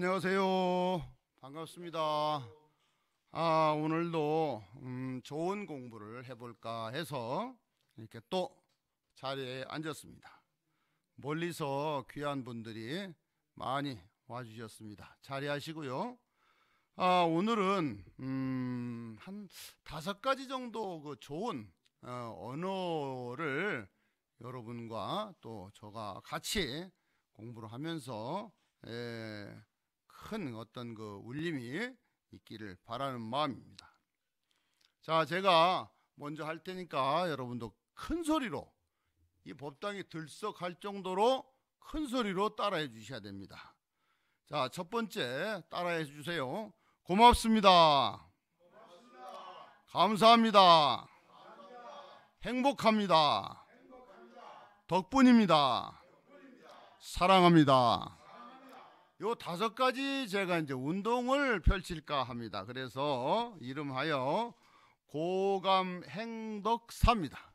안녕하세요. 반갑습니다. 아, 오늘도 음, 좋은 공부를 해볼까 해서 이렇게 또 자리에 앉았습니다. 멀리서 귀한 분들이 많이 와주셨습니다. 자리하시고요. 아, 오늘은 음, 한 다섯 가지 정도 그 좋은 어, 언어를 여러분과 또 저가 같이 공부를 하면서 에, 예, 큰 어떤 그 울림이 있기를 바라는 마음입니다. 자, 제가 먼저 할 테니까 여러분도 큰 소리로 이 법당이 들썩할 정도로 큰 소리로 따라해 주셔야 됩니다. 자, 첫 번째 따라해 주세요. 고맙습니다. 고맙습니다. 감사합니다. 감사합니다. 행복합니다. 행복합니다. 덕분입니다. 덕분입니다. 사랑합니다. 요 다섯 가지 제가 이제 운동을 펼칠까 합니다. 그래서 이름하여 고감 행덕사입니다.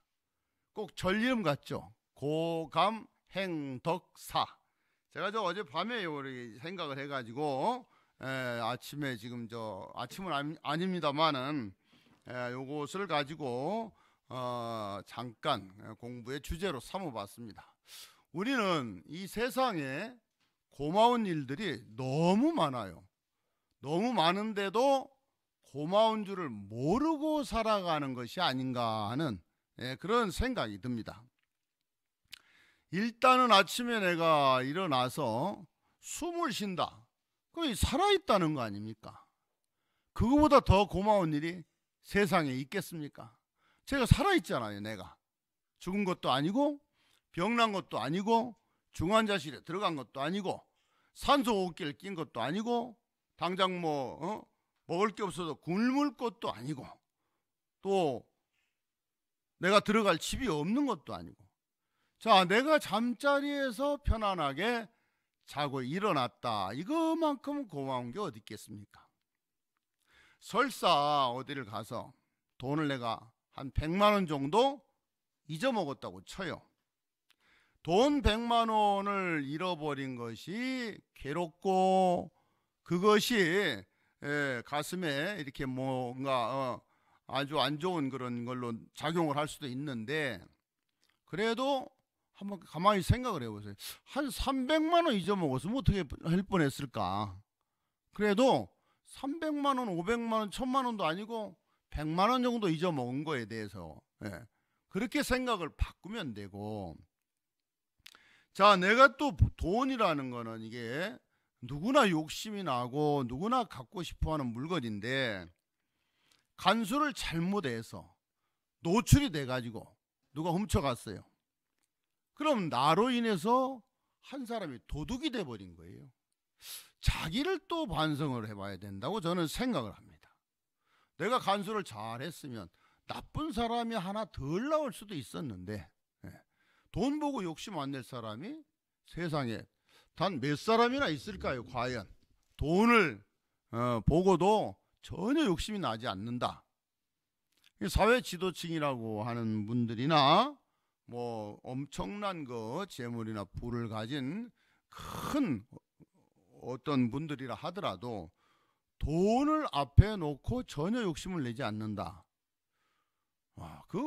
꼭 전리음 같죠? 고감 행덕사. 제가 저어제밤에 우리 생각을 해가지고 에, 아침에 지금 저 아침은 아니, 아닙니다만은 에, 요것을 가지고 어, 잠깐 공부의 주제로 삼아봤습니다. 우리는 이 세상에 고마운 일들이 너무 많아요. 너무 많은데도 고마운 줄을 모르고 살아가는 것이 아닌가 하는 예, 그런 생각이 듭니다. 일단은 아침에 내가 일어나서 숨을 쉰다. 그게 살아있다는 거 아닙니까? 그거보다 더 고마운 일이 세상에 있겠습니까? 제가 살아있잖아요, 내가. 죽은 것도 아니고, 병난 것도 아니고, 중환자실에 들어간 것도 아니고 산소호흡기를 낀 것도 아니고 당장 뭐 어? 먹을 게 없어서 굶을 것도 아니고 또 내가 들어갈 집이 없는 것도 아니고 자 내가 잠자리에서 편안하게 자고 일어났다 이거만큼 고마운 게 어디 있겠습니까 설사 어디를 가서 돈을 내가 한 100만 원 정도 잊어먹었다고 쳐요 돈 100만 원을 잃어버린 것이 괴롭고 그것이 예, 가슴에 이렇게 뭔가 어, 아주 안 좋은 그런 걸로 작용을 할 수도 있는데 그래도 한번 가만히 생각을 해보세요. 한 300만 원 잊어먹었으면 어떻게 할 뻔했을까? 그래도 300만 원, 500만 원, 1000만 원도 아니고 100만 원 정도 잊어먹은 거에 대해서 예, 그렇게 생각을 바꾸면 되고 자, 내가 또 돈이라는 거는 이게 누구나 욕심이 나고 누구나 갖고 싶어 하는 물건인데 간수를 잘못해서 노출이 돼 가지고 누가 훔쳐갔어요. 그럼 나로 인해서 한 사람이 도둑이 돼 버린 거예요. 자기를 또 반성을 해 봐야 된다고 저는 생각을 합니다. 내가 간수를 잘했으면 나쁜 사람이 하나 덜 나올 수도 있었는데 돈 보고 욕심 안 낼 사람이 세상에 단 몇 사람이나 있을까요? 음. 과연 돈을 어, 보고도 전혀 욕심이 나지 않는다. 사회 지도층이라고 하는 분들이나 뭐 엄청난 그 재물이나 부를 가진 큰 어, 어떤 분들이라 하더라도 돈을 앞에 놓고 전혀 욕심을 내지 않는다. 와, 그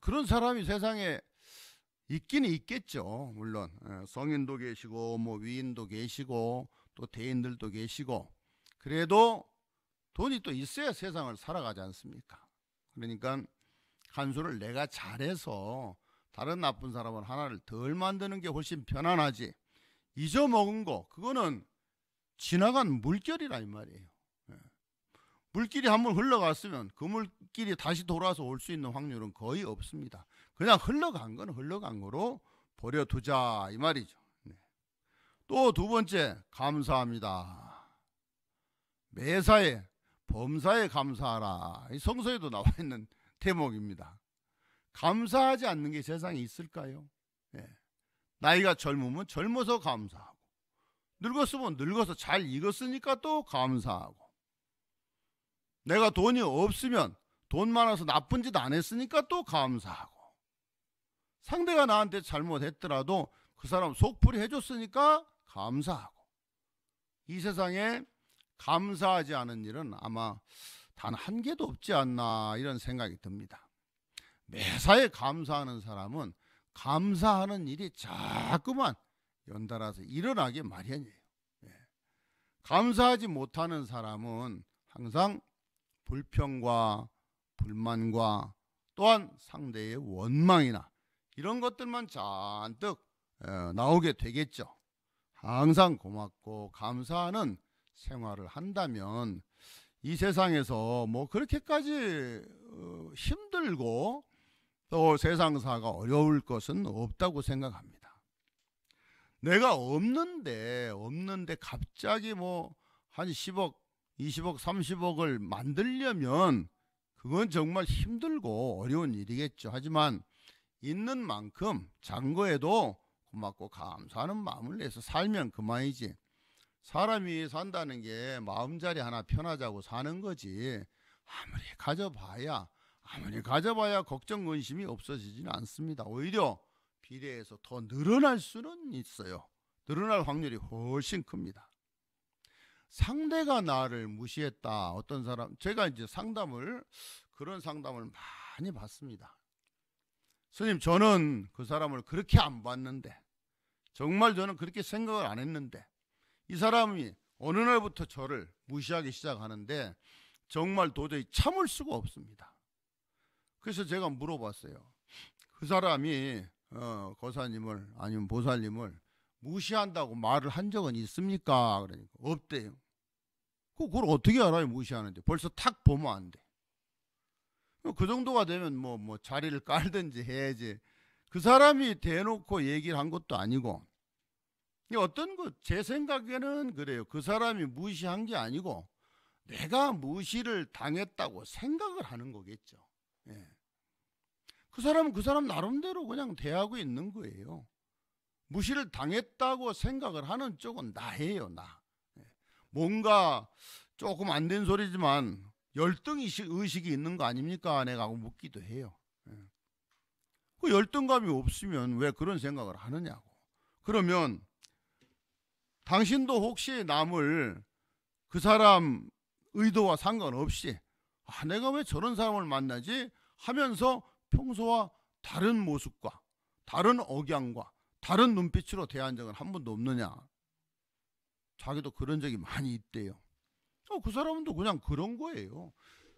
그런 사람이 세상에 있긴 있겠죠. 물론 예, 성인도 계시고 뭐 위인도 계시고 또 대인들도 계시고 그래도 돈이 또 있어야 세상을 살아가지 않습니까? 그러니까 간 수를 내가 잘해서 다른 나쁜 사람을 하나를 덜 만드는 게 훨씬 편안하지. 잊어먹은 거 그거는 지나간 물결이라 이 말이에요. 물길이 한 번 흘러갔으면 그 물길이 다시 돌아서 올 수 있는 확률은 거의 없습니다. 그냥 흘러간 건 흘러간 거로 버려두자 이 말이죠. 네. 또두 번째 감사합니다. 매사에 범사에 감사하라. 성서에도 나와 있는 대목입니다. 감사하지 않는 게 세상에 있을까요? 네. 나이가 젊으면 젊어서 감사하고 늙었으면 늙어서 잘 익었으니까 또 감사하고 내가 돈이 없으면 돈 많아서 나쁜 짓 안 했으니까 또 감사하고 상대가 나한테 잘못했더라도 그 사람 속풀이 해줬으니까 감사하고 이 세상에 감사하지 않은 일은 아마 단 한 개도 없지 않나 이런 생각이 듭니다. 매사에 감사하는 사람은 감사하는 일이 자꾸만 연달아서 일어나게 마련이에요. 예. 감사하지 못하는 사람은 항상 불평과 불만과 또한 상대의 원망이나 이런 것들만 잔뜩 나오게 되겠죠. 항상 고맙고 감사하는 생활을 한다면 이 세상에서 뭐 그렇게까지 어, 힘들고 또 세상사가 어려울 것은 없다고 생각합니다. 내가 없는데 없는데 갑자기 뭐 한 10억 20억, 30억을 만들려면 그건 정말 힘들고 어려운 일이겠죠. 하지만 있는 만큼 장 거에도 고맙고 감사하는 마음을 내서 살면 그만이지. 사람이 산다는 게 마음자리 하나 편하자고 사는 거지. 아무리 가져봐야 아무리 가져봐야 걱정 근심이 없어지지는 않습니다. 오히려 비례해서 더 늘어날 수는 있어요. 늘어날 확률이 훨씬 큽니다. 상대가 나를 무시했다. 어떤 사람, 제가 이제 상담을, 그런 상담을 많이 받습니다. 스님, 저는 그 사람을 그렇게 안 봤는데, 정말 저는 그렇게 생각을 안 했는데, 이 사람이 어느 날부터 저를 무시하기 시작하는데, 정말 도저히 참을 수가 없습니다. 그래서 제가 물어봤어요. 그 사람이 어, 거사님을 아니면 보살님을 무시한다고 말을 한 적은 있습니까? 그러니까 없대요. 그걸 어떻게 알아요? 무시하는데. 벌써 탁 보면 안 돼. 그 정도가 되면 뭐, 뭐 자리를 깔든지 해야지. 그 사람이 대놓고 얘기를 한 것도 아니고. 어떤 것, 제 생각에는 그래요. 그 사람이 무시한 게 아니고 내가 무시를 당했다고 생각을 하는 거겠죠. 예. 그 사람은 그 사람 나름대로 그냥 대하고 있는 거예요. 무시를 당했다고 생각을 하는 쪽은 나예요, 나. 뭔가 조금 안 된 소리지만 열등 의식이 있는 거 아닙니까? 내가 하고 묻기도 해요. 예. 그 열등감이 없으면 왜 그런 생각을 하느냐고. 그러면 당신도 혹시 남을 그 사람 의도와 상관없이 아, 내가 왜 저런 사람을 만나지? 하면서 평소와 다른 모습과 다른 억양과 다른 눈빛으로 대한 적은 한 번도 없느냐. 자기도 그런 적이 많이 있대요. 어, 그 사람은 또 그냥 그런 거예요.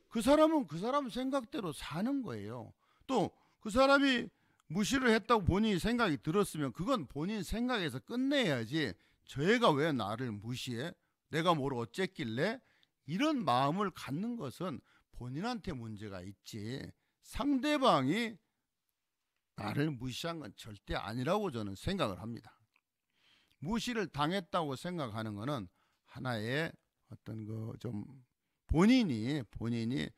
그 사람은 그 사람 생각대로 사는 거예요. 또 그 사람이 무시를 했다고 본인이 생각이 들었으면 그건 본인 생각에서 끝내야지 저 애가 왜 나를 무시해? 내가 뭘 어쨌길래? 이런 마음을 갖는 것은 본인한테 문제가 있지 상대방이 나를 무시한 건 절대 아니라고 저는 생각을 합니다. 무시를 당했다고 생각하는 거는 하나의 어떤 그좀 본인이 본인이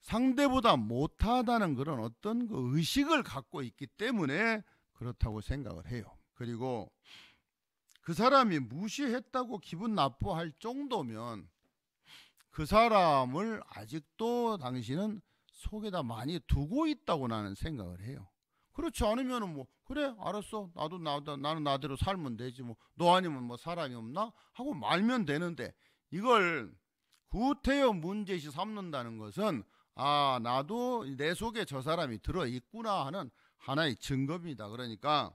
상대보다 못하다는 그런 어떤 그 의식을 갖고 있기 때문에 그렇다고 생각을 해요. 그리고 그 사람이 무시했다고 기분 나빠할 정도면 그 사람을 아직도 당신은 속에다 많이 두고 있다고 나는 생각을 해요. 그렇지 않으면은 뭐 그래 알았어 나도 나도 나는 나대로 살면 되지 뭐너 아니면 뭐 사람이 없나 하고 말면 되는데 이걸 구태여 문제시 삼는다는 것은 아 나도 내 속에 저 사람이 들어 있구나 하는 하나의 증거입니다. 그러니까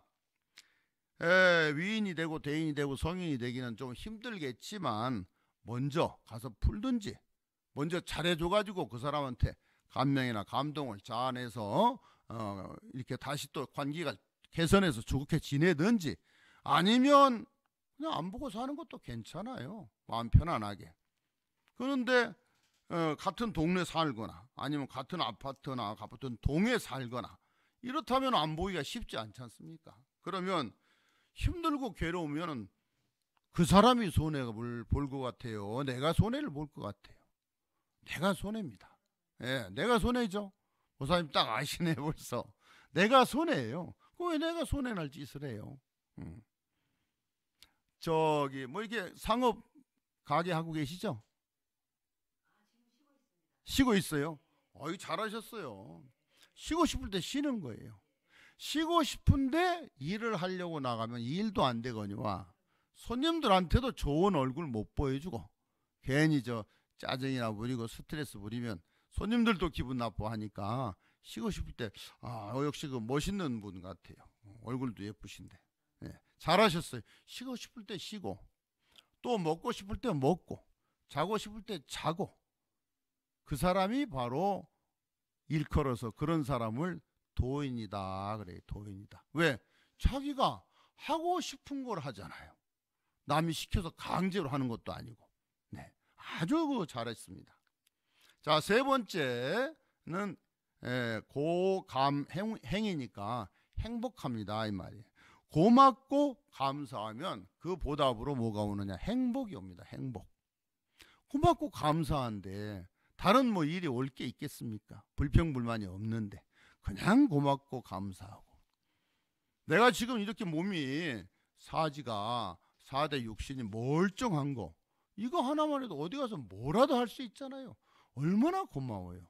에, 위인이 되고 대인이 되고 성인이 되기는 좀 힘들겠지만 먼저 가서 풀든지 먼저 잘해줘가지고 그 사람한테 감명이나 감동을 자아내서 어, 이렇게 다시 또 관계가 개선해서 좋게 지내든지 아니면 그냥 안 보고 사는 것도 괜찮아요. 마음 편안하게. 그런데 어, 같은 동네 살거나 아니면 같은 아파트나 같은 동에 살거나 이렇다면 안 보기가 쉽지 않지 않습니까? 그러면 힘들고 괴로우면그 사람이 손해를 볼 것 같아요. 내가 손해를 볼 것 같아요. 내가 손해입니다. 예, 내가 손해죠. 목사님 딱 아시네 벌써. 내가 손해예요. 왜 내가 손해 날 짓을 해요? 음. 저기 뭐 이렇게 상업 가게 하고 계시죠? 아, 쉬고 있어요. 어이 잘하셨어요. 쉬고 싶을 때 쉬는 거예요. 쉬고 싶은데 일을 하려고 나가면 일도 안 되거니와 손님들한테도 좋은 얼굴 못 보여주고 괜히 저 짜증이나 부리고 스트레스 부리면 손님들도 기분 나빠하니까 쉬고 싶을 때, 아, 어, 역시 그 멋있는 분 같아요. 얼굴도 예쁘신데. 예, 잘하셨어요. 쉬고 싶을 때 쉬고, 또 먹고 싶을 때 먹고, 자고 싶을 때 자고, 그 사람이 바로 일컬어서 그런 사람을 도인이다. 그래, 도인이다. 왜? 자기가 하고 싶은 걸 하잖아요. 남이 시켜서 강제로 하는 것도 아니고. 네. 아주 그 잘했습니다. 자, 세 번째는 예, 고감 행, 행이니까 행복합니다 이 말이에요. 고맙고 감사하면 그 보답으로 뭐가 오느냐? 행복이 옵니다. 행복. 고맙고 감사한데 다른 뭐 일이 올 게 있겠습니까? 불평불만이 없는데 그냥 고맙고 감사하고 내가 지금 이렇게 몸이 사지가 4대 육신이 멀쩡한 거 이거 하나만 해도 어디 가서 뭐라도 할 수 있잖아요. 얼마나 고마워요.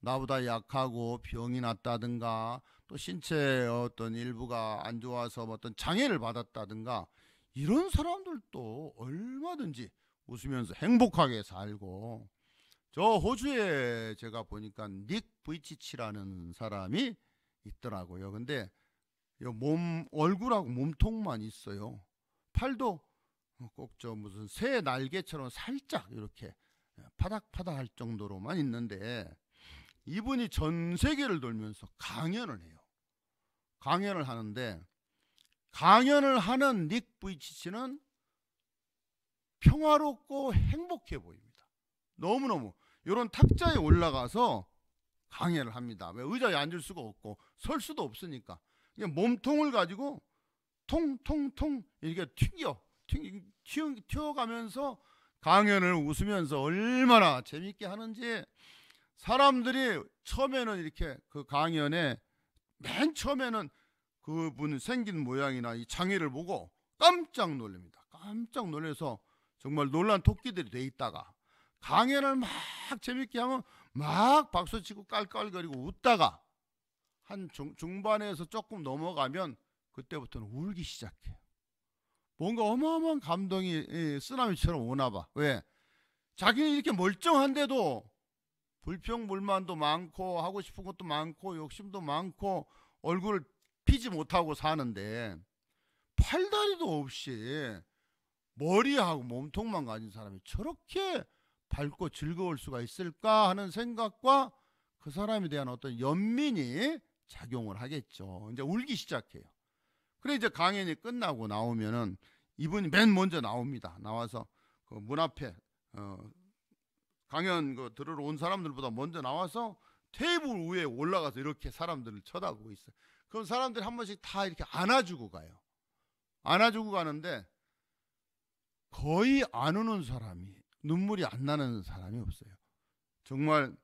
나보다 약하고 병이 났다든가 또 신체의 어떤 일부가 안 좋아서 어떤 장애를 받았다든가 이런 사람들도 얼마든지 웃으면서 행복하게 살고 저 호주에 제가 보니까 닉 브이치치라는 사람이 있더라고요. 근데 몸 얼굴하고 몸통만 있어요. 팔도 어, 꼭저 무슨 새 날개처럼 살짝 이렇게 파닥파닥 할 정도로만 있는데 이분이 전 세계를 돌면서 강연을 해요. 강연을 하는데 강연을 하는 닉 부이치치는 평화롭고 행복해 보입니다. 너무너무 이런 탁자에 올라가서 강연을 합니다. 왜 의자에 앉을 수가 없고 설 수도 없으니까 몸통을 가지고 통통통 이렇게 튕겨 튕, 튀어, 튀어가면서 강연을 웃으면서 얼마나 재밌게 하는지 사람들이 처음에는 이렇게 그 강연에 맨 처음에는 그분 생긴 모양이나 이창의를 보고 깜짝 놀립니다 깜짝 놀래서 정말 놀란 토끼들이 돼 있다가 강연을 막 재밌게 하면 막 박수치고 깔깔거리고 웃다가 한 중, 중반에서 조금 넘어가면 그때부터는 울기 시작해요. 뭔가 어마어마한 감동이 쓰나미처럼 오나 봐. 왜? 자기는 이렇게 멀쩡한데도 불평불만도 많고 하고 싶은 것도 많고 욕심도 많고 얼굴을 피지 못하고 사는데 팔다리도 없이 머리하고 몸통만 가진 사람이 저렇게 밝고 즐거울 수가 있을까 하는 생각과 그 사람에 대한 어떤 연민이 작용을 하겠죠. 이제 울기 시작해요. 그래 이제 강연이 끝나고 나오면은 이분이 맨 먼저 나옵니다. 나와서 그 문 앞에 어 강연 그 들으러 온 사람들보다 먼저 나와서 테이블 위에 올라가서 이렇게 사람들을 쳐다보고 있어요. 그럼 사람들이 한 번씩 다 이렇게 안아주고 가요. 안아주고 가는데 거의 안 우는 사람이 눈물이 안 나는 사람이 없어요. 정말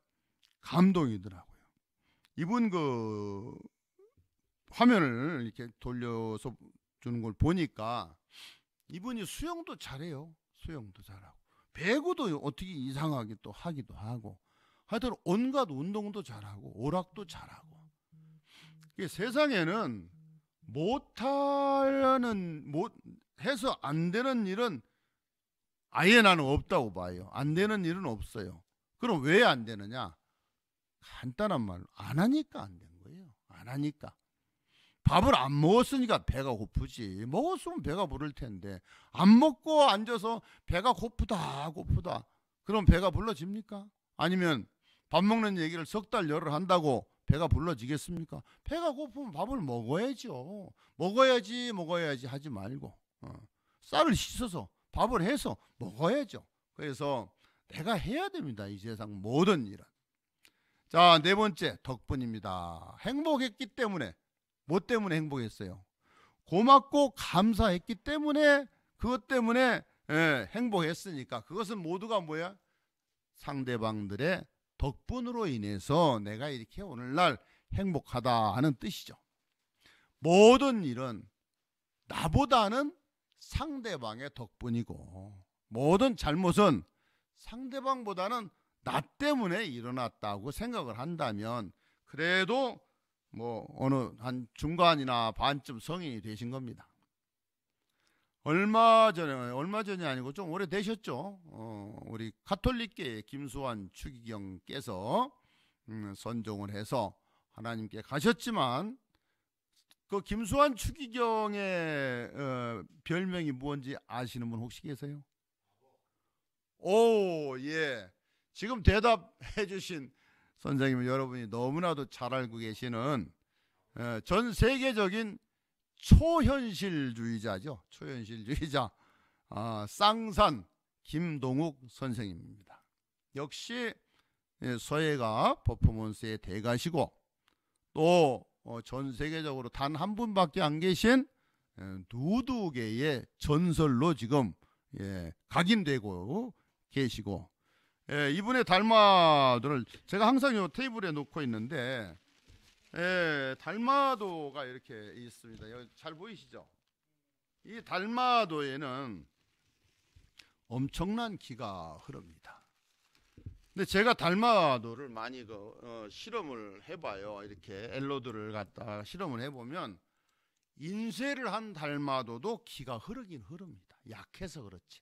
감동이더라고요. 이분 그 화면을 이렇게 돌려서 주는 걸 보니까 이분이 수영도 잘해요. 수영도 잘하고 배구도 어떻게 이상하게 또 하기도 하고 하여튼 온갖 운동도 잘하고 오락도 잘하고 이게 세상에는 못하는 못 해서 안 되는 일은 아예 나는 없다고 봐요. 안 되는 일은 없어요. 그럼 왜 안 되느냐? 간단한 말로 안 하니까 안 된 거예요. 안 하니까. 밥을 안 먹었으니까 배가 고프지. 먹었으면 배가 부를 텐데 안 먹고 앉아서 배가 고프다 고프다. 그럼 배가 불러집니까? 아니면 밥 먹는 얘기를 석 달 열흘 한다고 배가 불러지겠습니까? 배가 고프면 밥을 먹어야죠. 먹어야지 먹어야지 하지 말고 어. 쌀을 씻어서 밥을 해서 먹어야죠. 그래서 내가 해야 됩니다. 이 세상 모든 일은. 자, 네 번째 덕분입니다. 행복했기 때문에 뭐 때문에 행복했어요? 고맙고 감사했기 때문에 그것 때문에 예, 행복했으니까 그것은 모두가 뭐야? 상대방들의 덕분으로 인해서 내가 이렇게 오늘날 행복하다 하는 뜻이죠. 모든 일은 나보다는 상대방의 덕분이고 모든 잘못은 상대방보다는 나 때문에 일어났다고 생각을 한다면 그래도 뭐 어느 한 중간이나 반쯤 성인이 되신 겁니다. 얼마 전에 얼마 전이 아니고 좀 오래 되셨죠. 어, 우리 카톨릭계 김수환 추기경께서 음, 선종을 해서 하나님께 가셨지만 그 김수환 추기경의 어, 별명이 뭔지 아시는 분 혹시 계세요? 오, 예. 지금 대답해 주신 선생님 여러분이 너무나도 잘 알고 계시는 예, 전 세계적인 초현실주의자죠. 초현실주의자 아, 쌍산 김동욱 선생님입니다. 역시 예, 서예가 퍼포먼스의 대가시고 또전 어, 세계적으로 단 한 분밖에 안 계신 두두 예, 개의 전설로 지금 각인되고 계시고 예, 이분의 달마도를 제가 항상 요 테이블에 놓고 있는데 예, 달마도가 이렇게 있습니다. 여기 잘 보이시죠? 이 달마도에는 엄청난 기가 흐릅니다. 근데 제가 달마도를 많이 그, 어, 실험을 해봐요. 이렇게 엘로드를 갖다 실험을 해보면 인쇄를 한 달마도도 기가 흐르긴 흐릅니다. 약해서 그렇지.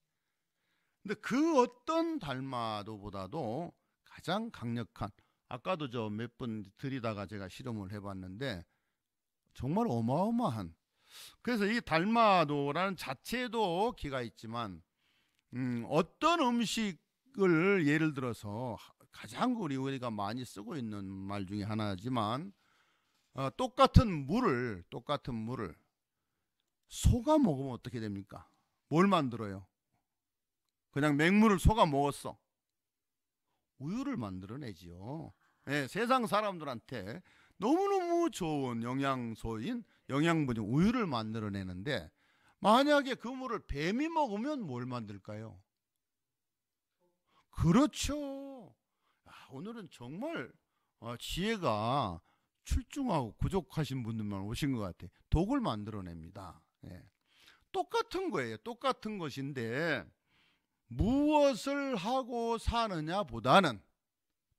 근데 그 어떤 달마도보다도 가장 강력한 아까도 저몇분 들이다가 제가 실험을 해봤는데 정말 어마어마한 그래서 이 달마도라는 자체도 기가 있지만 음, 어떤 음식을 예를 들어서 가장 우리 그 우리가 많이 쓰고 있는 말 중에 하나지만 어, 똑같은 물을 똑같은 물을 소가 먹으면 어떻게 됩니까? 뭘 만들어요? 그냥 맹물을 속아 먹었어. 우유를 만들어내지요. 네, 세상 사람들한테 너무너무 좋은 영양소인 영양분이 우유를 만들어내는데 만약에 그 물을 뱀이 먹으면 뭘 만들까요? 그렇죠. 오늘은 정말 어, 지혜가 출중하고 부족하신 분들만 오신 것 같아요. 독을 만들어냅니다. 예. 똑같은 거예요. 똑같은 것인데 무엇을 하고 사느냐 보다는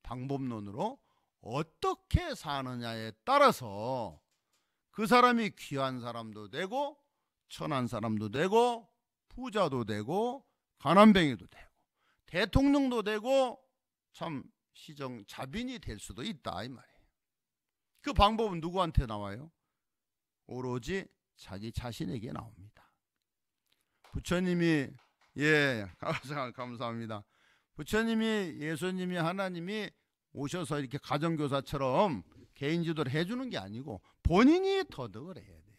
방법론으로 어떻게 사느냐에 따라서 그 사람이 귀한 사람도 되고 천한 사람도 되고 부자도 되고 가난뱅이도 되고 대통령도 되고 참 시정 자빈이 될 수도 있다 이 말이에요. 그 방법은 누구한테 나와요? 오로지 자기 자신에게 나옵니다. 부처님이 예, 감사합니다. 부처님이 예수님이 하나님이 오셔서 이렇게 가정교사처럼 개인 지도를 해주는 게 아니고 본인이 더덕을 해야 돼요.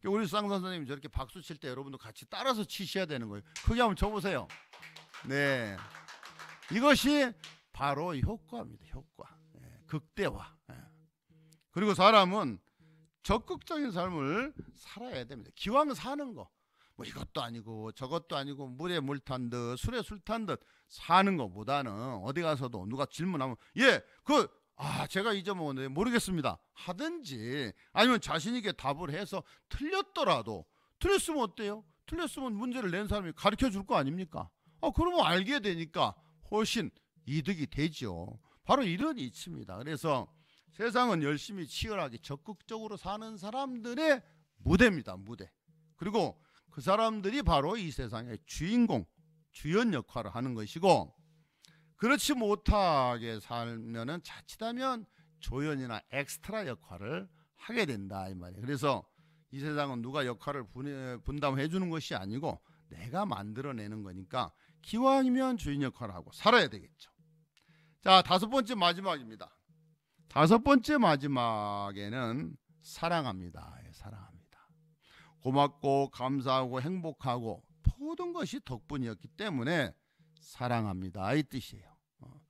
그러니까 우리 쌍 선생님 저렇게 박수 칠 때 여러분도 같이 따라서 치셔야 되는 거예요. 크게 한번 쳐보세요. 네, 이것이 바로 효과입니다. 효과, 네. 극대화. 네. 그리고 사람은 적극적인 삶을 살아야 됩니다. 기왕 사는 거뭐 이것도 아니고 저것도 아니고 물에 물 탄 듯 술에 술 탄 듯 사는 것보다는 어디 가서도 누가 질문하면 예 그 아 제가 잊어먹었는데 뭐 네, 모르겠습니다 하든지 아니면 자신 있게 답을 해서 틀렸더라도 틀렸으면 어때요? 틀렸으면 문제를 낸 사람이 가르쳐 줄 거 아닙니까? 어 그러면 알게 되니까 훨씬 이득이 되죠. 바로 이런 이치입니다. 그래서 세상은 열심히 치열하게 적극적으로 사는 사람들의 무대입니다. 무대. 그리고 그 사람들이 바로 이 세상의 주인공, 주연 역할을 하는 것이고 그렇지 못하게 살면은 자칫하면 조연이나 엑스트라 역할을 하게 된다 이 말이에요. 그래서 이 세상은 누가 역할을 분담해 주는 것이 아니고 내가 만들어내는 거니까 기왕이면 주인 역할을 하고 살아야 되겠죠. 자 다섯 번째 마지막입니다. 다섯 번째 마지막에는 사랑합니다. 예, 사랑. 고맙고 감사하고 행복하고 모든 것이 덕분이었기 때문에 사랑합니다. 이 뜻이에요. 어.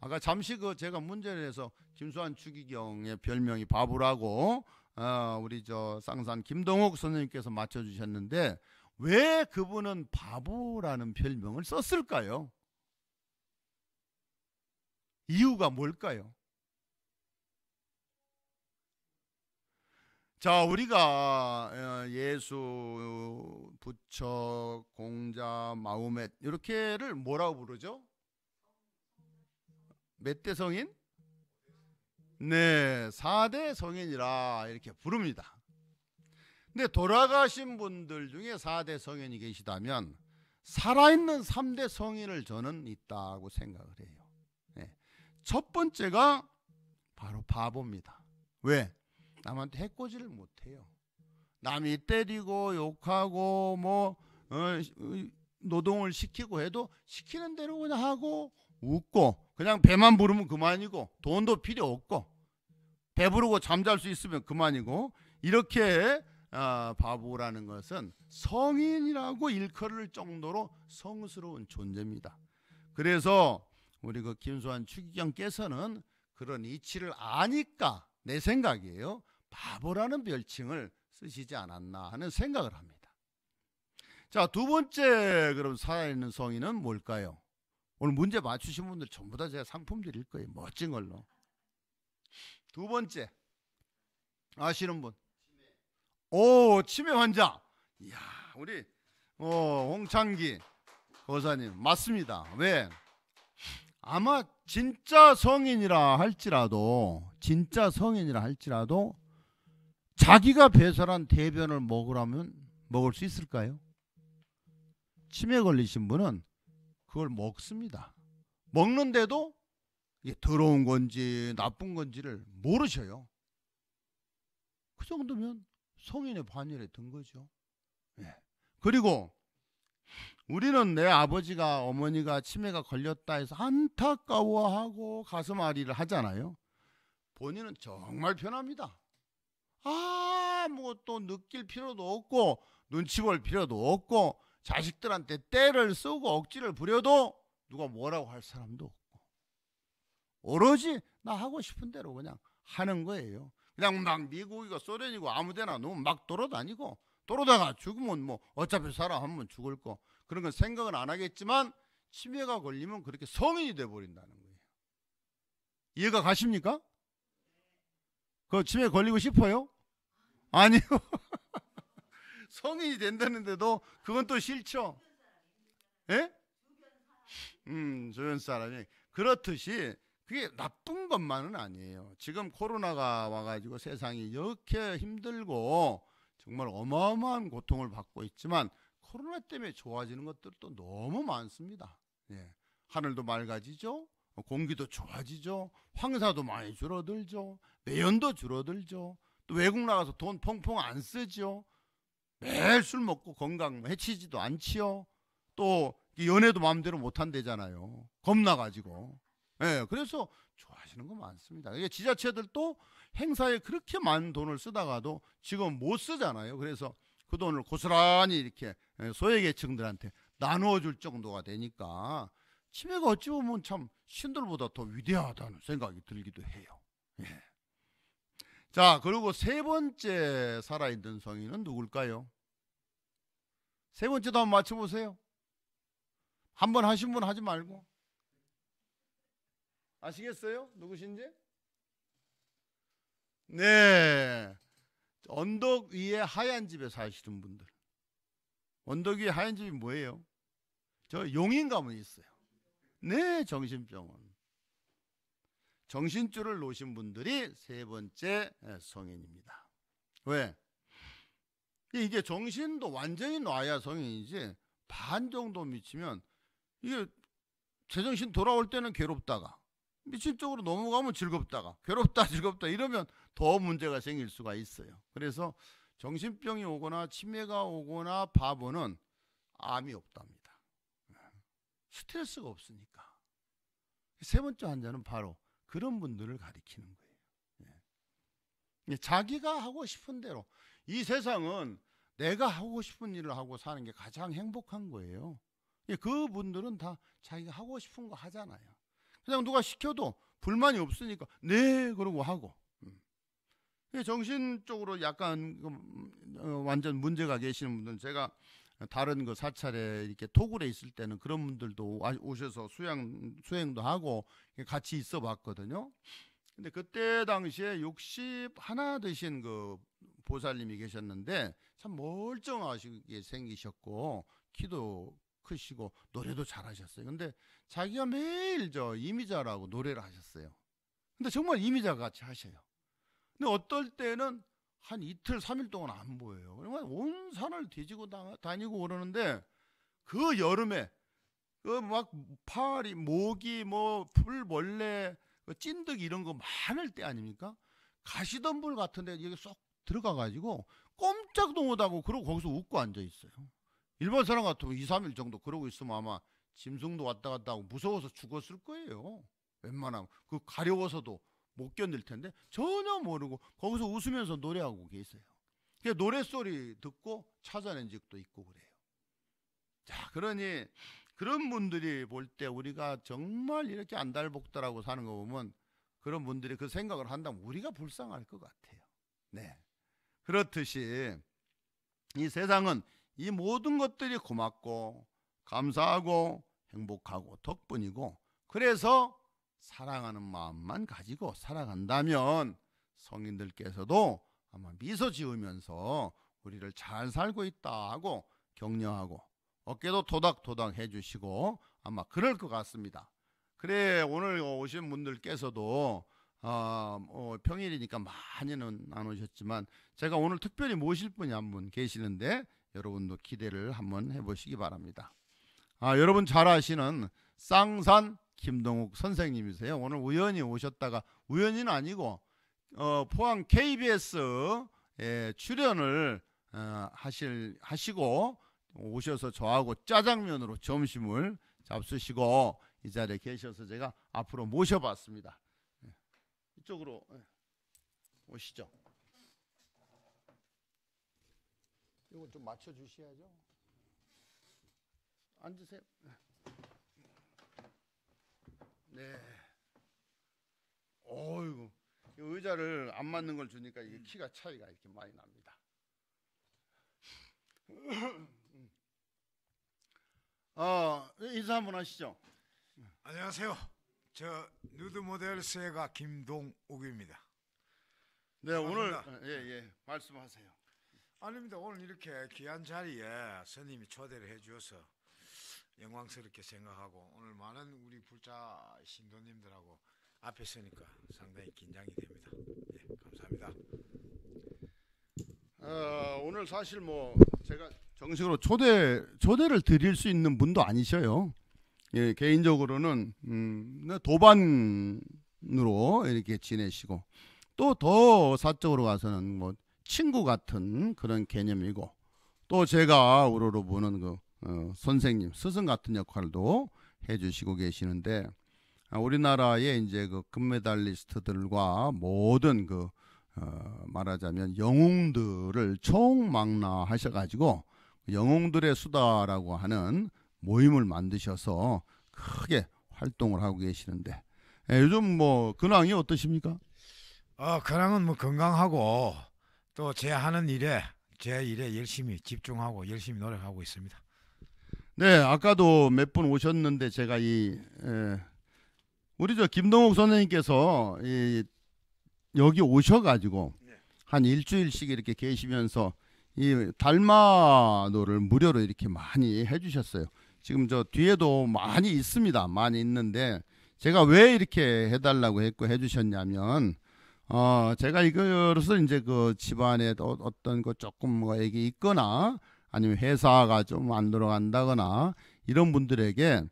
아까 잠시 그 제가 문제를 해서 김수환 추기경의 별명이 바보라고 어, 우리 저 쌍산 김동욱 선생님께서 맞춰주셨는데 왜 그분은 바보라는 별명을 썼을까요? 이유가 뭘까요? 자, 우리가 어, 예수, 부처, 공자, 마우멧 이렇게를 뭐라고 부르죠? 몇 대 성인? 네, 4대 성인이라 이렇게 부릅니다. 근데 돌아가신 분들 중에 4대 성인이 계시다면 살아있는 3대 성인을 저는 있다고 생각을 해요. 네. 첫 번째가 바로 바보입니다. 왜? 남한테 해코지를 못해요. 남이 때리고 욕하고 뭐 어, 노동을 시키고 해도 시키는 대로 그냥 하고 웃고 그냥 배만 부르면 그만이고 돈도 필요 없고 배부르고 잠잘 수 있으면 그만이고 이렇게 어, 바보라는 것은 성인이라고 일컬을 정도로 성스러운 존재입니다. 그래서 우리 그 김수환 추기경께서는 그런 이치를 아니까 내 생각이에요. 바보라는 별칭을 쓰시지 않았나 하는 생각을 합니다. 자, 두 번째 그럼 살아있는 성인은 뭘까요? 오늘 문제 맞추신 분들 전부 다 제가 상품 드릴 거예요. 멋진 걸로. 두 번째. 아시는 분? 오, 치매 환자. 이야, 우리 어, 홍창기 거사님 맞습니다. 왜? 아마 진짜 성인이라 할지라도 진짜 성인이라 할지라도 자기가 배설한 대변을 먹으라면 먹을 수 있을까요? 치매 걸리신 분은 그걸 먹습니다. 먹는데도 더러운 건지 나쁜 건지를 모르셔요. 그 정도면 성인의 반열에 든 거죠. 네. 그리고 우리는 내 아버지가 어머니가 치매가 걸렸다 해서 안타까워하고 가슴앓이를 하잖아요. 본인은 정말 편합니다. 아무것도 느낄 필요도 없고 눈치 볼 필요도 없고 자식들한테 때를 쓰고 억지를 부려도 누가 뭐라고 할 사람도 없고 오로지 나 하고 싶은 대로 그냥 하는 거예요. 그냥 막 미국이고 소련이고 아무데나 놓으막 돌아다니고 돌아다가 죽으면 뭐 어차피 살아 한번 죽을 거 그런 건 생각은 안 하겠지만 치매가 걸리면 그렇게 성인이 돼 버린다는 거예요. 이해가 가십니까? 그 집에 걸리고 싶어요? 아니요. 성인이 된다는데도 그건 또 싫죠. 예? 음, 조연 사람이 그렇듯이 그게 나쁜 것만은 아니에요. 지금 코로나가 와가지고 세상이 이렇게 힘들고 정말 어마어마한 고통을 받고 있지만 코로나 때문에 좋아지는 것들도 너무 많습니다. 예. 하늘도 맑아지죠. 공기도 좋아지죠. 황사도 많이 줄어들죠. 매연도 줄어들죠. 또 외국 나가서 돈 펑펑 안 쓰죠. 매일 술 먹고 건강 해치지도 않지요. 또 연애도 마음대로 못 한대잖아요. 겁나가지고. 예, 네, 그래서 좋아하시는 거 많습니다. 이게 지자체들도 행사에 그렇게 많은 돈을 쓰다가도 지금 못 쓰잖아요. 그래서 그 돈을 고스란히 이렇게 예, 소외계층들한테 나누어 줄 정도가 되니까 치매가 어찌 보면 참 신들보다 더 위대하다는 생각이 들기도 해요. 예. 자, 그리고 세 번째 살아있는 성인은 누굴까요? 세 번째도 한번 맞춰보세요. 한 번 하신 분 하지 말고. 아시겠어요? 누구신지? 네. 언덕 위에 하얀 집에 사시는 분들. 언덕 위에 하얀 집이 뭐예요? 저 용인 가면 있어요. 네, 정신병원. 정신줄을 놓으신 분들이 세 번째 예, 성인입니다. 왜? 이게 정신도 완전히 놔야 성인이지 반 정도 미치면 이게 제정신 돌아올 때는 괴롭다가 미친 쪽으로 넘어가면 즐겁다가 괴롭다 즐겁다 이러면 더 문제가 생길 수가 있어요. 그래서 정신병이 오거나 치매가 오거나 바보는 암이 없답니다. 예. 스트레스가 없으니까. 세 번째 환자는 바로 그런 분들을 가리키는 거예요. 예. 예. 자기가 하고 싶은 대로 이 세상은 내가 하고 싶은 일을 하고 사는 게 가장 행복한 거예요. 예, 그분들은 다 자기가 하고 싶은 거 하잖아요. 그냥 누가 시켜도 불만이 없으니까 네 그러고 하고. 음. 예, 정신적으로 약간 그, 음, 어, 완전 문제가 계시는 분들은 제가 다른 그 사찰에 이렇게 토굴에 있을 때는 그런 분들도 오셔서 수양 수행도 하고 같이 있어 봤거든요. 근데 그때 당시에 60 하나 되신 그 보살님이 계셨는데 참 멀쩡하시게 생기셨고 키도 크시고 노래도 잘하셨어요. 근데 자기가 매일 저 이미자라고 노래를 하셨어요. 근데 정말 이미자 같이 하셔요. 근데 어떨 때는 한 이틀, 삼일 동안 안 보여요. 그러면 온 산을 뒤지고 다니고 그러는데그 여름에 그 막 파리, 모기, 뭐 풀벌레, 그 찐득 이런 거 많을 때 아닙니까? 가시덤불 같은데 여기 쏙 들어가 가지고 꼼짝도 못하고 그러고 거기서 웃고 앉아 있어요. 일반 사람 같으면 2, 3일 정도 그러고 있으면 아마 짐승도 왔다 갔다 하고 무서워서 죽었을 거예요. 웬만하면 그 가려워서도 못 견딜 텐데 전혀 모르고 거기서 웃으면서 노래하고 계세요. 그 노래소리 듣고 찾아낸 적도 있고 그래요. 자, 그러니 그런 분들이 볼 때 우리가 정말 이렇게 안달복달하고 사는 거 보면 그런 분들이 그 생각을 한다면 우리가 불쌍할 것 같아요. 네. 그렇듯이 이 세상은 이 모든 것들이 고맙고 감사하고 행복하고 덕분이고 그래서 사랑하는 마음만 가지고 살아간다면 성인들께서도 아마 미소 지으면서 우리를 잘 살고 있다 하고 격려하고 어깨도 도닥도닥 해주시고 아마 그럴 것 같습니다. 그래 오늘 오신 분들께서도 어, 어, 평일이니까 많이는 안 오셨지만 제가 오늘 특별히 모실 분이 한 분 계시는데 여러분도 기대를 한번 해보시기 바랍니다. 아, 여러분 잘 아시는 쌍산 김동욱 선생님이세요. 오늘 우연히 오셨다가 우연히는 아니고 어, 포항 KBS 에 예, 출연을 어, 하실 하시고 오셔서 저하고 짜장면으로 점심을 잡수시고 이 자리에 계셔서 제가 앞으로 모셔봤습니다. 예, 이쪽으로 예, 오시죠. 이거 좀 맞춰 주셔야죠. 앉으세요. 네. 어이구. 의자를 안 맞는 걸 주니까 이게 음. 키가 차이가 이렇게 많이 납니다. 어, 인사 한번 하시죠. 안녕하세요. 저 누드 모델 세가 김동욱입니다. 네, 반갑습니다. 오늘 예, 예. 말씀하세요. 아닙니다. 오늘 이렇게 귀한 자리에 스님이 초대를 해 주어서 영광스럽게 생각하고 오늘 많은 우리 불자 신도님들하고 앞에 서니까 상당히 긴장이 됩니다. 네, 감사합니다. 어, 오늘 사실 뭐 제가 정식으로 초대 초대를 드릴 수 있는 분도 아니셔요. 예, 개인적으로는 음, 네, 도반으로 이렇게 지내시고 또 더 사적으로 가서는 뭐 친구 같은 그런 개념이고 또 제가 우러러 보는 그 어, 선생님, 스승 같은 역할도 해주시고 계시는데 아, 우리나라의 이제 그 금메달리스트들과 모든 그 어, 말하자면 영웅들을 총망라하셔가지고 영웅들의 수다라고 하는 모임을 만드셔서 크게 활동을 하고 계시는데 예, 요즘 뭐 근황이 어떠십니까? 어, 근황은 뭐 건강하고 또 제 하는 일에 제 일에 열심히 집중하고 열심히 노력하고 있습니다. 네, 아까도 몇 분 오셨는데 제가 이 에, 우리 저 김동욱 선생님께서 이, 여기 오셔가지고 네. 한 일주일씩 이렇게 계시면서 이 달마노를 무료로 이렇게 많이 해주셨어요. 지금 저 뒤에도 많이 있습니다. 많이 있는데 제가 왜 이렇게 해달라고 했고 해주셨냐면 어 제가 이것을 이제 그 집안에 어, 어떤 거 조금 뭐얘기 있거나 아니면 회사가 좀 안 들어간다거나 이런 분들에게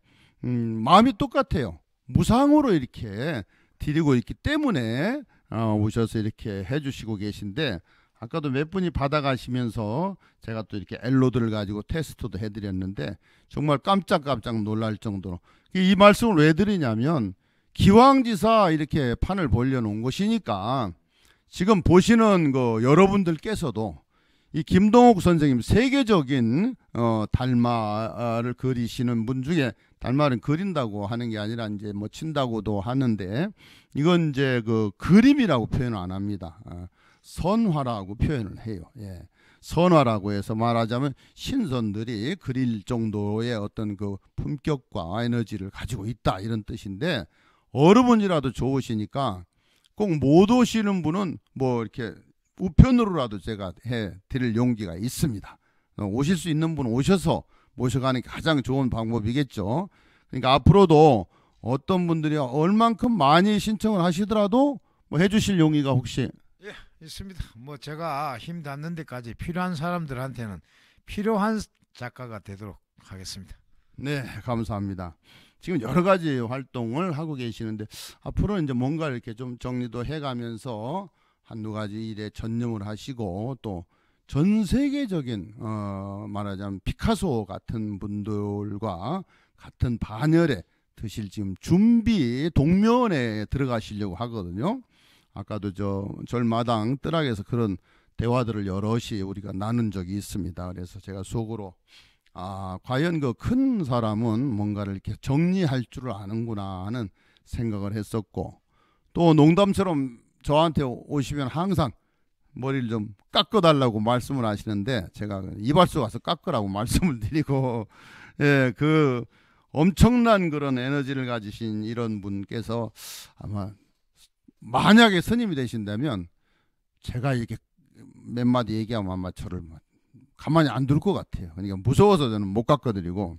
음, 마음이 똑같아요. 무상으로 이렇게 드리고 있기 때문에 어, 오셔서 이렇게 해주시고 계신데 아까도 몇 분이 받아가시면서 제가 또 이렇게 엘로드를 가지고 테스트도 해드렸는데 정말 깜짝깜짝 놀랄 정도로 이 말씀을 왜 드리냐면 기왕지사 이렇게 판을 벌려놓은 것이니까 지금 보시는 그 여러분들께서도 이 김동욱 선생님 세계적인 어 달마를 그리시는 분 중에 달마를 그린다고 하는 게 아니라 이제 뭐 친다고도 하는데 이건 이제 그 그림이라고 표현을 안 합니다. 어, 선화라고 표현을 해요. 예. 선화라고 해서 말하자면 신선들이 그릴 정도의 어떤 그 품격과 에너지를 가지고 있다 이런 뜻인데 어느 분이라도 좋으시니까 꼭 못 오시는 분은 뭐 이렇게 우편으로라도 제가 해 드릴 용기가 있습니다. 어, 오실 수 있는 분 오셔서 모셔가는 게 가장 좋은 방법이겠죠. 그러니까 앞으로도 어떤 분들이 얼만큼 많이 신청을 하시더라도 뭐 해주실 용의가 혹시 예 있습니다. 뭐 제가 힘 닿는 데까지 필요한 사람들한테는 필요한 작가가 되도록 하겠습니다. 네 감사합니다. 지금 여러 가지 활동을 하고 계시는데 앞으로 이제 뭔가 이렇게 좀 정리도 해가면서 한두 가지 일에 전념을 하시고 또 전 세계적인 어 말하자면 피카소 같은 분들과 같은 반열에 드실 지금 준비 동면에 들어가시려고 하거든요. 아까도 저 절마당 뜨락에서 그런 대화들을 여럿이 우리가 나눈 적이 있습니다. 그래서 제가 속으로 아 과연 그 큰 사람은 뭔가를 이렇게 정리할 줄 아는구나 하는 생각을 했었고 또 농담처럼 저한테 오시면 항상 머리를 좀 깎아달라고 말씀을 하시는데 제가 이발소 가서 깎으라고 말씀을 드리고 예, 그 엄청난 그런 에너지를 가지신 이런 분께서 아마 만약에 스님이 되신다면 제가 이렇게 몇 마디 얘기하면 아마 저를 가만히 안 둘 것 같아요. 그러니까 무서워서 저는 못 깎아드리고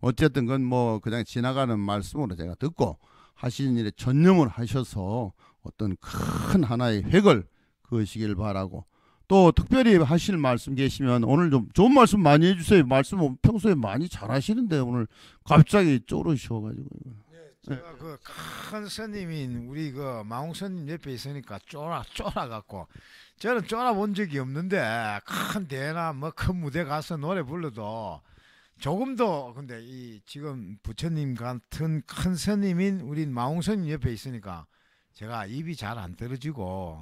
어쨌든 그건 뭐 그냥 지나가는 말씀으로 제가 듣고 하시는 일에 전념을 하셔서 어떤 큰 하나의 획을 그으시길 바라고 또 특별히 하실 말씀 계시면 오늘 좀 좋은 말씀 많이 해주세요. 말씀 뭐 평소에 많이 잘 하시는데 오늘 갑자기 쪼르셔가지고. 네, 제가 네. 그 그큰 스님인 우리 그 마홍 스님 옆에 있으니까 쫄아 쫄아 갖고 저는 쫄아 본 적이 없는데 큰 대나 뭐 큰 무대 가서 노래 불러도 조금 더 근데 이 지금 부처님 같은 큰 스님인 우리 마홍 스님 옆에 있으니까 제가 입이 잘 안 떨어지고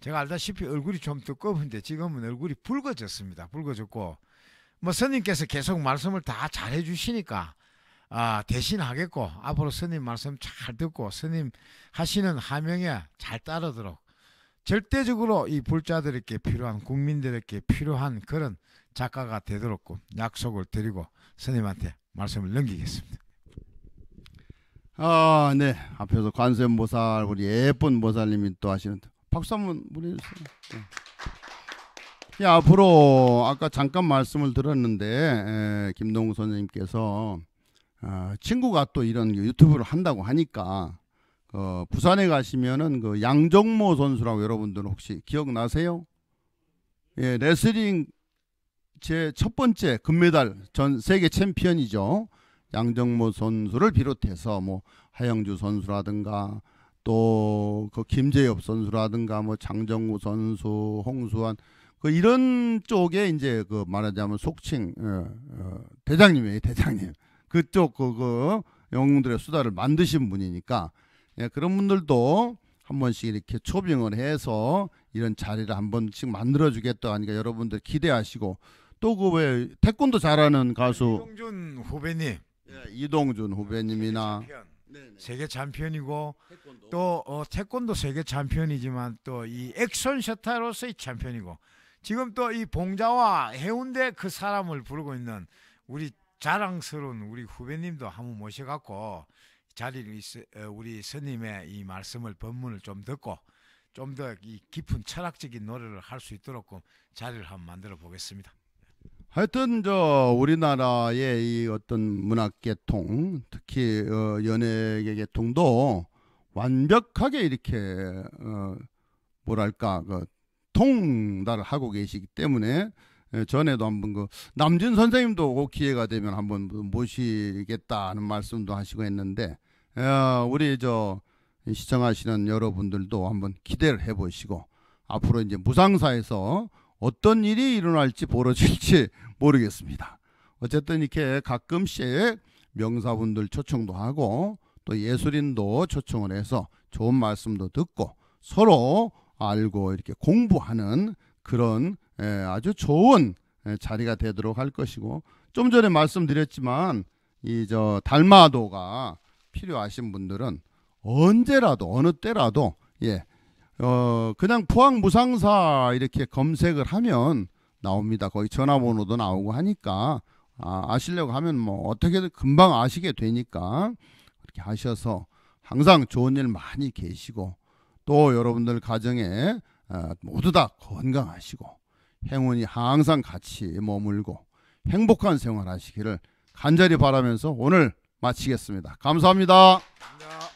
제가 알다시피 얼굴이 좀 두꺼운데 지금은 얼굴이 붉어졌습니다. 붉어졌고 뭐 스님께서 계속 말씀을 다 잘해 주시니까 아, 대신 하겠고 앞으로 스님 말씀 잘 듣고 스님 하시는 하명에 잘 따르도록 절대적으로 이 불자들에게 필요한 국민들에게 필요한 그런 작가가 되도록 약속을 드리고 스님한테 말씀을 넘기겠습니다. 아, 네. 앞에서 관세음보살 우리 예쁜 보살님이 또 하시는 박수 한 번 보내주세요. 네. 예, 앞으로 아까 잠깐 말씀을 들었는데 에, 예, 김동우 선생님께서 어, 친구가 또 이런 그 유튜브를 한다고 하니까 어, 부산에 가시면은 그 양정모 선수라고 여러분들은 혹시 기억나세요? 예, 레슬링 제 첫 번째 금메달 전 세계 챔피언이죠. 양정모 선수를 비롯해서 뭐 하영주 선수라든가 또 그 김재엽 선수라든가 뭐 장정우 선수, 홍수환 그 이런 쪽에 이제 그 말하자면 속칭 어, 어, 대장님이에요, 대장님. 그쪽 그그 그 영웅들의 수다를 만드신 분이니까 예, 그런 분들도 한 번씩 이렇게 초빙을 해서 이런 자리를 한 번씩 만들어 주겠다 하니까 여러분들 기대하시고 또 그 왜 태권도 잘하는 가수 이준 후배님 예, 이동준 후배님이나 아, 네, 네. 세계 챔피언이고 또 어, 태권도 세계 챔피언이지만 또 이 액션 셔터로서의 챔피언이고 지금 또 이 봉자와 해운대 그 사람을 부르고 있는 우리 자랑스러운 우리 후배님도 한번 모셔갖고 자리를 어, 우리 스님의 이 말씀을 법문을 좀 듣고 좀 더 이 깊은 철학적인 노래를 할 수 있도록 자리를 한번 만들어 보겠습니다. 하여튼 저 우리나라의 이 어떤 문학 계통, 특히 어 연예 계통도 계 완벽하게 이렇게 어 뭐랄까 그 통달하고 계시기 때문에 예, 전에도 한번 그 남진 선생님도 그 기회가 되면 한번 모시겠다는 말씀도 하시고 했는데 야, 어, 우리 저 시청하시는 여러분들도 한번 기대를 해보시고 앞으로 이제 무상사에서 어떤 일이 일어날지 벌어질지 모르겠습니다. 어쨌든 이렇게 가끔씩 명사분들 초청도 하고 또 예술인도 초청을 해서 좋은 말씀도 듣고 서로 알고 이렇게 공부하는 그런 예, 아주 좋은 예, 자리가 되도록 할 것이고 좀 전에 말씀드렸지만 이 저 달마도가 필요하신 분들은 언제라도 어느 때라도 예어 그냥 포항 무상사 이렇게 검색을 하면 나옵니다. 거기 전화번호도 나오고 하니까 아, 아시려고 하면 뭐 어떻게든 금방 아시게 되니까 그렇게 하셔서 항상 좋은 일 많이 계시고 또 여러분들 가정에 어, 모두 다 건강하시고 행운이 항상 같이 머물고 행복한 생활하시기를 간절히 바라면서 오늘 마치겠습니다 감사합니다. 감사합니다.